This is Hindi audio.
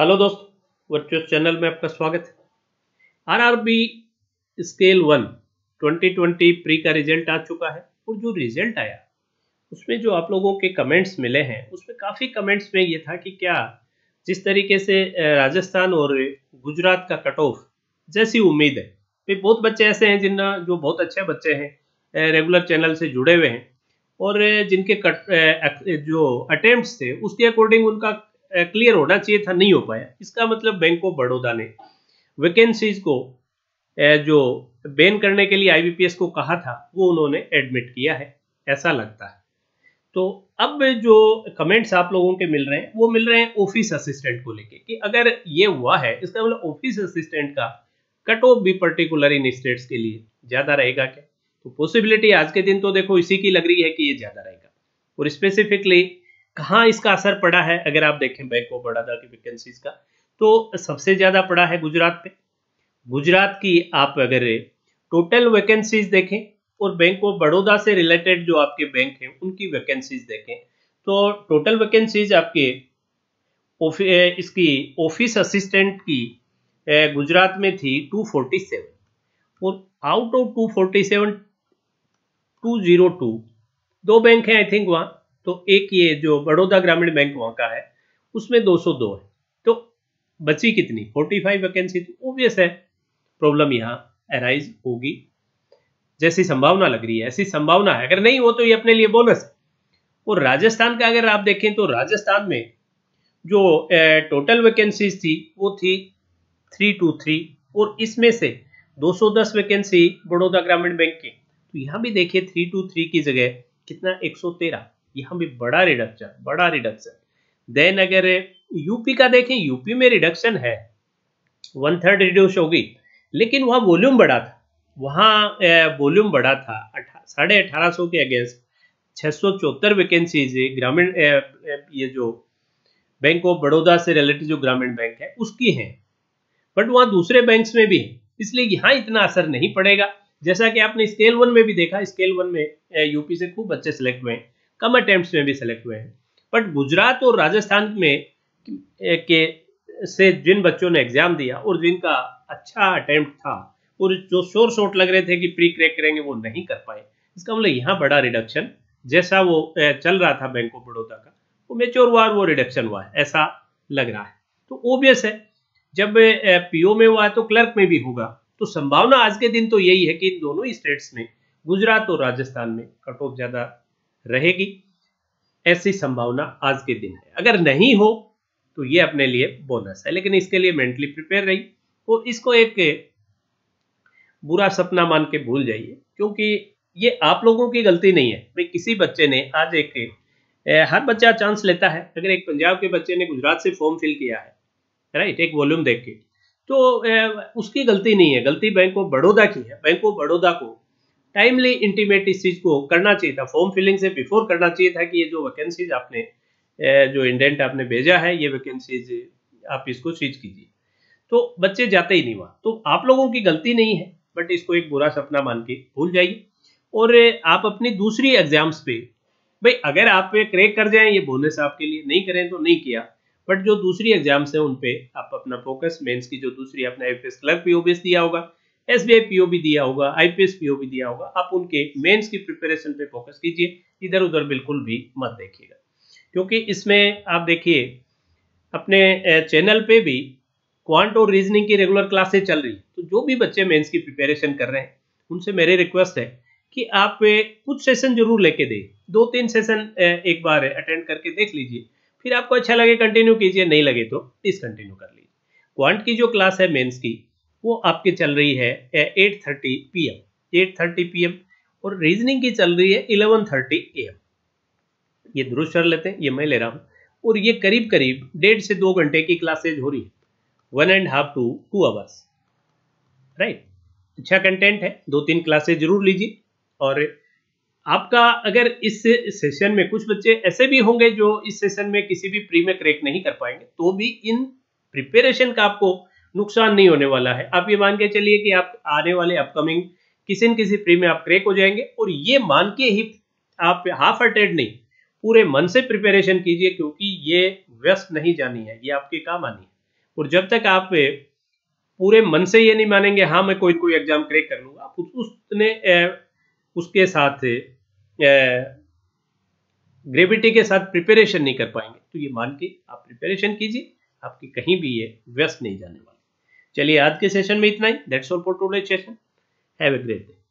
हेलो दोस्त वर्चुअल चैनल में आपका स्वागत है आरआरबी स्केल वन 2020 प्री का रिजल्ट आ चुका है और जो रिजल्ट आया उसमें जो आप लोगों के कमेंट्स मिले हैं उसमें काफ़ी कमेंट्स में ये था कि क्या जिस तरीके से राजस्थान और गुजरात का कट ऑफ जैसी उम्मीद है फिर बहुत बच्चे ऐसे हैं जिन जो बहुत अच्छे बच्चे हैं रेगुलर चैनल से जुड़े हुए हैं और जिनके कट जो अटेम्प्ट थे उसके अकॉर्डिंग उनका क्लियर होना चाहिए था नहीं हो पाया इसका मतलब बैंक ऑफ बड़ौदा ने वैकेंसीज को जो बैन करने के लिए आईबीपीएस को कहा था वो उन्होंने एडमिट किया है ऐसा लगता है तो अब जो कमेंट्स आप लोगों के मिल रहे हैं वो मिल रहे हैं ऑफिस असिस्टेंट को लेके कि अगर ये हुआ है इसका मतलब ऑफिस असिस्टेंट का कट ऑफ भी पर्टिकुलर इन स्टेट्स के लिए ज़्यादा रहेगा क्या तो पॉसिबिलिटी आज के दिन तो देखो इसी की लग रही है कि ये ज़्यादा रहेगा और स्पेसिफिकली कहाँ इसका असर पड़ा है अगर आप देखें बैंक ऑफ बड़ौदा की वैकेंसीज का तो सबसे ज़्यादा पड़ा है गुजरात पे गुजरात की आप अगर टोटल वैकेंसीज देखें और बैंक ऑफ बड़ौदा से रिलेटेड जो आपके बैंक हैं उनकी वैकेंसीज देखें तो टोटल वैकेंसीज आपके इसकी ऑफिस असिस्टेंट की गुजरात में थी 247 और आउट ऑफ 247 202 दो बैंक हैं आई थिंक वहाँ तो एक ये जो बड़ौदा ग्रामीण बैंक वहां का है उसमें 202 है तो बची कितनी 45 फाइव वैकेंसी तो ओबियस है प्रॉब्लम यहाँ अराइज होगी जैसी संभावना लग रही है ऐसी संभावना है अगर नहीं हो तो ये अपने लिए बोनस है और राजस्थान का अगर आप देखें तो राजस्थान में जो ए, टोटल वैकेंसीज थी वो थी थ्री टू थ्री और इसमें से 210 वैकेंसी बड़ौदा ग्रामीण बैंक की तो यहां भी देखिए थ्री टू थ्री की जगह कितना 113 यहां भी बड़ा रिडक्शन बड़ा रिडक्शन देन अगर यूपी का देखें यूपी में रिडक्शन है वन थर्ड रिड्यूस होगी लेकिन वहां वॉल्यूम बढ़ा था वहां वॉल्यूम बढ़ा था साढ़े अठारह सौ के अगेंस्ट छह सौ चौहत्तर वैकेंसीज ग्रामीण ये जो बैंक ऑफ बड़ौदा से रिलेटेड जो ग्रामीण बैंक है उसकी है बट वहां दूसरे बैंक में भी इसलिए यहां इतना असर नहीं पड़ेगा जैसा कि आपने स्केल वन में भी देखा स्केल वन में यूपी से खूब अच्छे सेलेक्ट हुए कम अटेम्प्ट में भी सेलेक्ट हुए हैं बट गुजरात और राजस्थान में के से जिन बच्चों ने एग्जाम दिया और जिनका अच्छा अटैम्प्ट था और जो शोर शोट लग रहे थे कि प्री क्रैक करेंगे वो नहीं कर पाए इसका मतलब यहाँ बड़ा रिडक्शन जैसा वो चल रहा था बैंक ऑफ बड़ौदा का वो मेच्योर हुआ वो रिडक्शन हुआ है ऐसा लग रहा है तो ओबियस है जब पीओ में हुआ है तो क्लर्क में भी होगा तो संभावना आज के दिन तो यही है कि इन दोनों स्टेट्स में गुजरात और राजस्थान में कट ऑफ ज़्यादा रहेगी ऐसी संभावना आज के दिन है अगर नहीं हो तो ये अपने लिए बोनस है लेकिन इसके लिए मेंटली प्रिपेयर रही तो इसको एक बुरा सपना मान के भूल जाइए क्योंकि ये आप लोगों की गलती नहीं है भाई किसी बच्चे ने आज एक हर बच्चा चांस लेता है अगर एक पंजाब के बच्चे ने गुजरात से फॉर्म फिल किया है राइट एक वॉल्यूम देख के तो उसकी गलती नहीं है गलती बैंक ऑफ बड़ौदा की है बैंक ऑफ बड़ौदा को टाइमली इंटीमेट इस चीज़ को करना चाहिए था फॉर्म फिलिंग से बिफोर करना चाहिए था कि ये जो वैकेंसीज आपने जो इंडेंट आपने भेजा है ये वैकेंसीज आप इसको स्विच कीजिए तो बच्चे जाते ही नहीं वहां तो आप लोगों की गलती नहीं है बट इसको एक बुरा सपना मान के भूल जाइए और आप अपनी दूसरी एग्जाम्स पे भाई अगर आप पे क्रेक कर जाएं ये बोनस आपके लिए नहीं करें तो नहीं किया बट जो दूसरी एग्जाम्स है उन पे आप अपना फोकस मेंस की जो दूसरी आपने एफ एस क्लर्क भी ओबियस दिया होगा एस बी पीओ भी दिया होगा आईपीएस पीओ भी दिया होगा आप उनके मेंस की प्रिपरेशन पे फोकस कीजिए इधर उधर बिल्कुल भी मत देखिएगा क्योंकि इसमें आप देखिए अपने चैनल पे भी क्वांट और रीजनिंग की रेगुलर क्लासें चल रही तो जो भी बच्चे मेंस की प्रिपेरेशन कर रहे हैं उनसे मेरी रिक्वेस्ट है कि आप कुछ सेशन जरूर लेके दे दो तीन सेशन एक बार अटेंड करके देख लीजिए फिर आपको अच्छा लगे कंटिन्यू कीजिए नहीं लगे तो डिसकंटिन्यू कर लीजिए क्वांट की जो क्लास है मेंस की वो आपकी चल रही है eight thirty P M eight thirty P M और रीजनिंग की चल रही है इलेवन थर्टी ए एम ये दुरुस्त कर लेते हैं ये मैं ले रहा हूँ और ये करीब करीब डेढ़ से दो घंटे की क्लासेज हो रही है one and half to two hours right अच्छा कंटेंट है दो तीन क्लासेज जरूर लीजिए और आपका अगर इस सेशन में कुछ बच्चे ऐसे भी होंगे जो इस सेशन में किसी भी प्री में क्रेक नहीं कर पाएंगे तो भी इन प्रिपेरेशन का आपको नुकसान नहीं होने वाला है आप ये मान के चलिए कि आप आने वाले अपकमिंग किसी न किसी प्री में आप क्रेक हो जाएंगे और ये मान के ही आप हाफ अटेड नहीं पूरे मन से प्रिपेरेशन कीजिए क्योंकि ये व्यस्त नहीं जानी है ये आपके काम आनी है और जब तक आप पूरे मन से ये नहीं मानेंगे हाँ मैं कोई कोई एग्जाम क्रेक कर लूंगा आप उसने उसके साथ ग्रेविटी के साथ प्रिपेरेशन नहीं कर पाएंगे तो ये मान के आप प्रिपेरेशन कीजिए आपकी कहीं भी ये व्यस्त नहीं जाने वाला चलिए आज के सेशन में इतना ही that's all for today session have a great day